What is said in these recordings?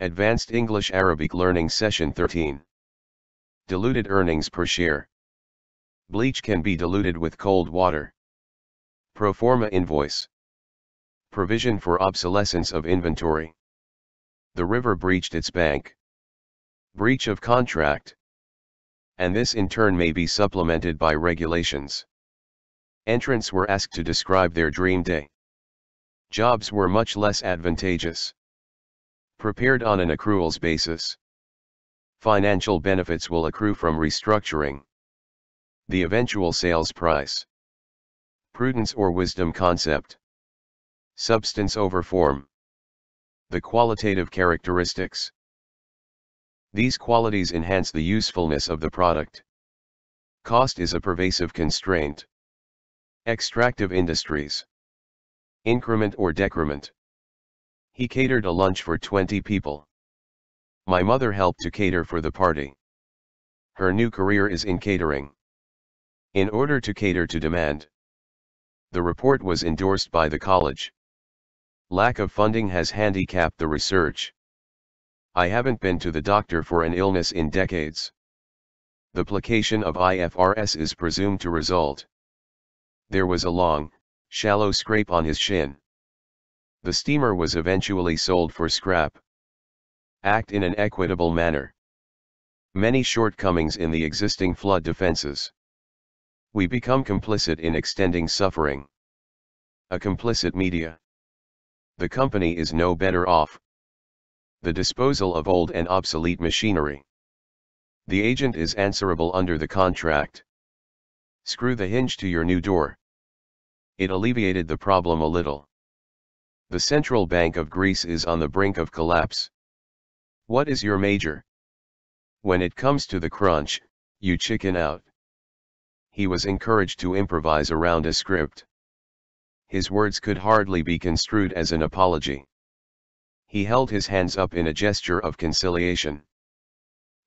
Advanced English Arabic Learning Session 13. Diluted Earnings Per Share. Bleach can be diluted with cold water. Proforma Invoice. Provision for obsolescence of inventory. The river breached its bank. Breach of contract. And this in turn may be supplemented by regulations. Entrants were asked to describe their dream day. Jobs were much less advantageous prepared on an accruals basis. Financial benefits will accrue from restructuring. The eventual sales price. Prudence or wisdom concept. Substance over form. The qualitative characteristics. These qualities enhance the usefulness of the product. Cost is a pervasive constraint. Extractive industries. Increment or decrement. He catered a lunch for 20 people. My mother helped to cater for the party. Her new career is in catering. In order to cater to demand. The report was endorsed by the college. Lack of funding has handicapped the research. I haven't been to the doctor for an illness in decades. The placation of IFRS is presumed to result. There was a long, shallow scrape on his shin. The steamer was eventually sold for scrap. Act in an equitable manner. Many shortcomings in the existing flood defenses. We become complicit in extending suffering. A complicit media. The company is no better off. The disposal of old and obsolete machinery. The agent is answerable under the contract. Screw the hinge to your new door. It alleviated the problem a little. The Central Bank of Greece is on the brink of collapse. What is your major? When it comes to the crunch, you chicken out. He was encouraged to improvise around a script. His words could hardly be construed as an apology. He held his hands up in a gesture of conciliation.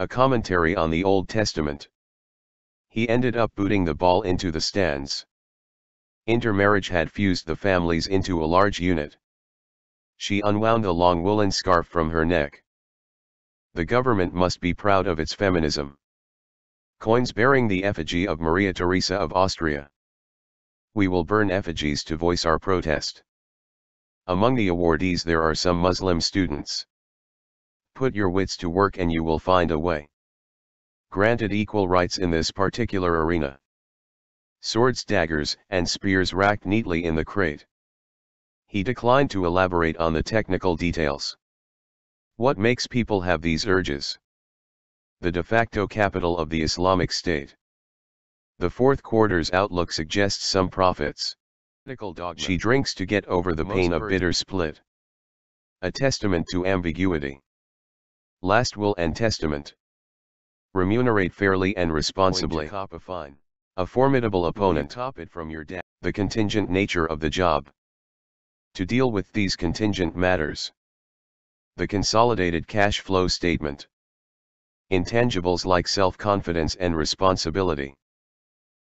A commentary on the Old Testament. He ended up booting the ball into the stands. Intermarriage had fused the families into a large unit. She unwound a long woolen scarf from her neck. The government must be proud of its feminism. Coins bearing the effigy of Maria Theresa of Austria. We will burn effigies to voice our protest. Among the awardees there are some Muslim students. Put your wits to work and you will find a way. Granted equal rights in this particular arena. Swords daggers and spears racked neatly in the crate he declined to elaborate on the technical details. What makes people have these urges? The de facto capital of the Islamic State. The fourth quarter's outlook suggests some profits. She drinks to get over the pain of bitter split. A testament to ambiguity. Last will and testament. Remunerate fairly and responsibly. A formidable opponent. The contingent nature of the job to deal with these contingent matters. The Consolidated Cash Flow Statement Intangibles like self-confidence and responsibility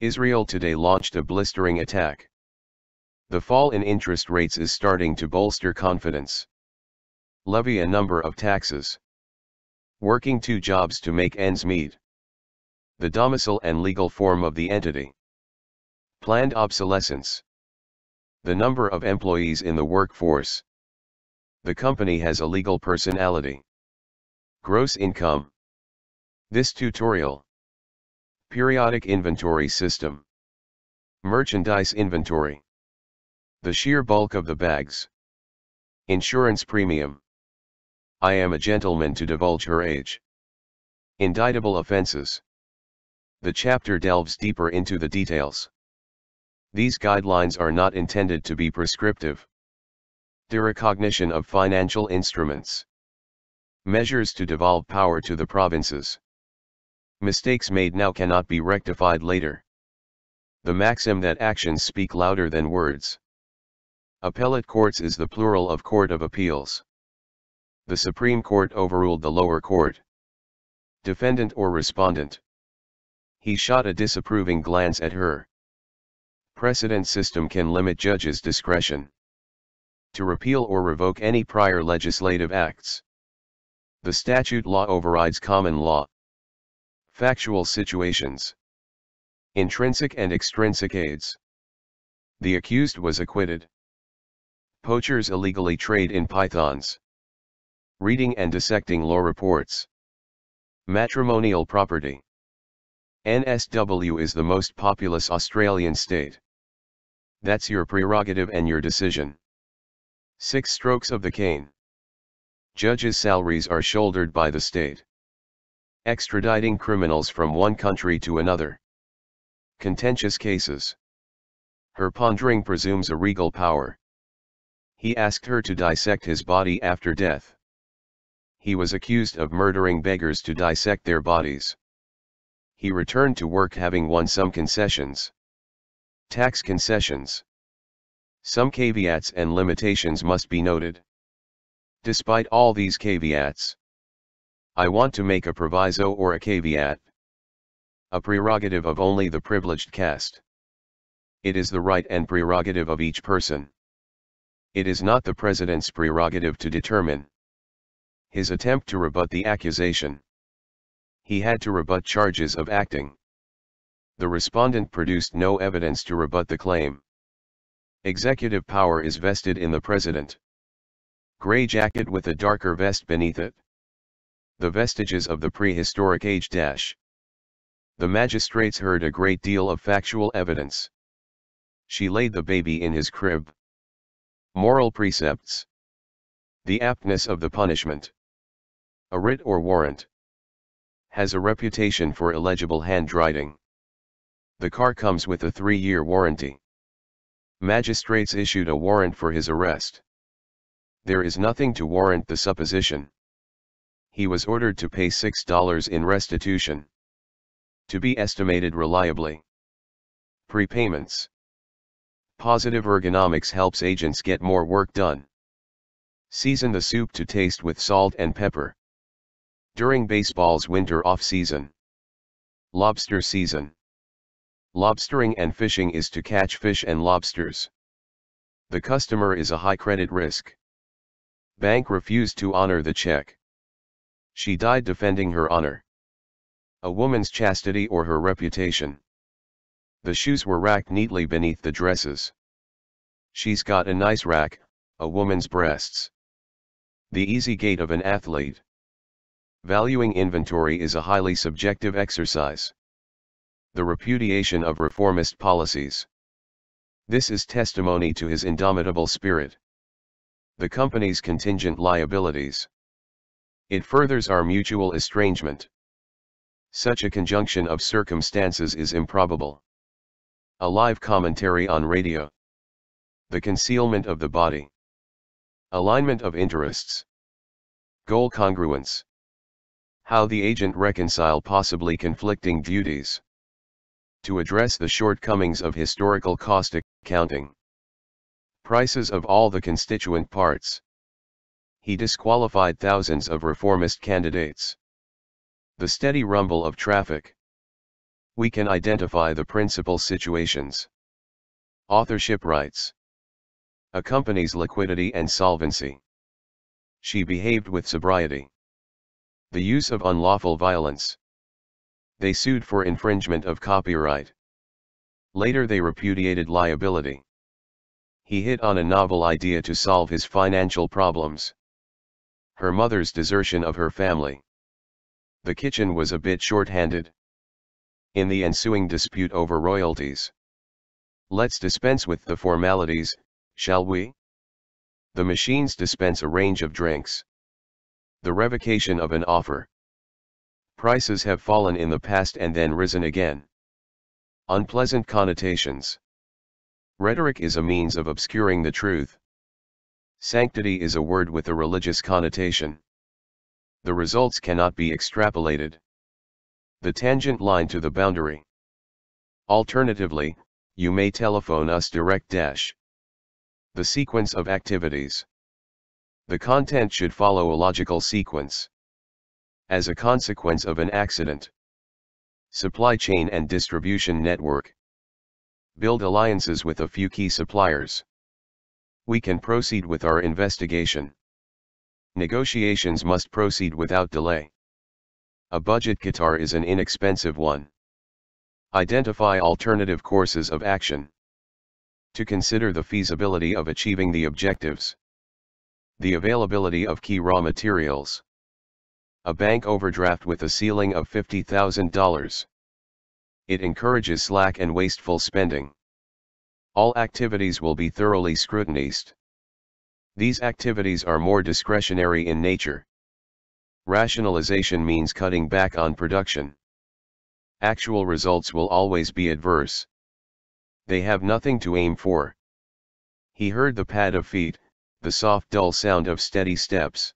Israel today launched a blistering attack. The fall in interest rates is starting to bolster confidence. Levy a number of taxes. Working two jobs to make ends meet. The domicile and legal form of the entity. Planned obsolescence. The number of employees in the workforce. The company has a legal personality. Gross income. This tutorial. Periodic inventory system. Merchandise inventory. The sheer bulk of the bags. Insurance premium. I am a gentleman to divulge her age. Indictable offenses. The chapter delves deeper into the details these guidelines are not intended to be prescriptive. The recognition of financial instruments. Measures to devolve power to the provinces. Mistakes made now cannot be rectified later. The maxim that actions speak louder than words. Appellate courts is the plural of Court of Appeals. The Supreme Court overruled the lower court. Defendant or respondent. He shot a disapproving glance at her precedent system can limit judges' discretion to repeal or revoke any prior legislative acts. The statute law overrides common law. Factual situations. Intrinsic and extrinsic aids. The accused was acquitted. Poachers illegally trade in pythons. Reading and dissecting law reports. Matrimonial property. NSW is the most populous Australian state that's your prerogative and your decision. Six strokes of the cane. Judges' salaries are shouldered by the state. Extraditing criminals from one country to another. Contentious cases. Her pondering presumes a regal power. He asked her to dissect his body after death. He was accused of murdering beggars to dissect their bodies. He returned to work having won some concessions. Tax concessions. Some caveats and limitations must be noted. Despite all these caveats, I want to make a proviso or a caveat. A prerogative of only the privileged caste. It is the right and prerogative of each person. It is not the president's prerogative to determine. His attempt to rebut the accusation. He had to rebut charges of acting the respondent produced no evidence to rebut the claim. Executive power is vested in the president. Gray jacket with a darker vest beneath it. The vestiges of the prehistoric age dash. The magistrates heard a great deal of factual evidence. She laid the baby in his crib. Moral precepts. The aptness of the punishment. A writ or warrant. Has a reputation for illegible handwriting the car comes with a three-year warranty. Magistrates issued a warrant for his arrest. There is nothing to warrant the supposition. He was ordered to pay $6 in restitution. To be estimated reliably. Prepayments. Positive ergonomics helps agents get more work done. Season the soup to taste with salt and pepper. During baseball's winter off-season. Lobster season. Lobstering and fishing is to catch fish and lobsters. The customer is a high credit risk. Bank refused to honor the check. She died defending her honor. A woman's chastity or her reputation. The shoes were racked neatly beneath the dresses. She's got a nice rack, a woman's breasts. The easy gait of an athlete. Valuing inventory is a highly subjective exercise the repudiation of reformist policies. This is testimony to his indomitable spirit. The company's contingent liabilities. It furthers our mutual estrangement. Such a conjunction of circumstances is improbable. A live commentary on radio. The concealment of the body. Alignment of interests. Goal congruence. How the agent reconcile possibly conflicting duties to address the shortcomings of historical cost accounting. Prices of all the constituent parts. He disqualified thousands of reformist candidates. The steady rumble of traffic. We can identify the principal situations. Authorship rights. A company's liquidity and solvency. She behaved with sobriety. The use of unlawful violence they sued for infringement of copyright. Later they repudiated liability. He hit on a novel idea to solve his financial problems. Her mother's desertion of her family. The kitchen was a bit short-handed. In the ensuing dispute over royalties. Let's dispense with the formalities, shall we? The machines dispense a range of drinks. The revocation of an offer. Prices have fallen in the past and then risen again. Unpleasant connotations. Rhetoric is a means of obscuring the truth. Sanctity is a word with a religious connotation. The results cannot be extrapolated. The tangent line to the boundary. Alternatively, you may telephone us direct dash. The sequence of activities. The content should follow a logical sequence as a consequence of an accident. Supply chain and distribution network. Build alliances with a few key suppliers. We can proceed with our investigation. Negotiations must proceed without delay. A budget guitar is an inexpensive one. Identify alternative courses of action. To consider the feasibility of achieving the objectives. The availability of key raw materials a bank overdraft with a ceiling of $50,000. It encourages slack and wasteful spending. All activities will be thoroughly scrutinized. These activities are more discretionary in nature. Rationalization means cutting back on production. Actual results will always be adverse. They have nothing to aim for. He heard the pad of feet, the soft dull sound of steady steps.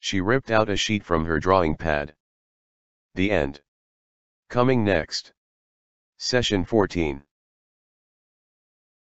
She ripped out a sheet from her drawing pad. The end. Coming next. Session 14.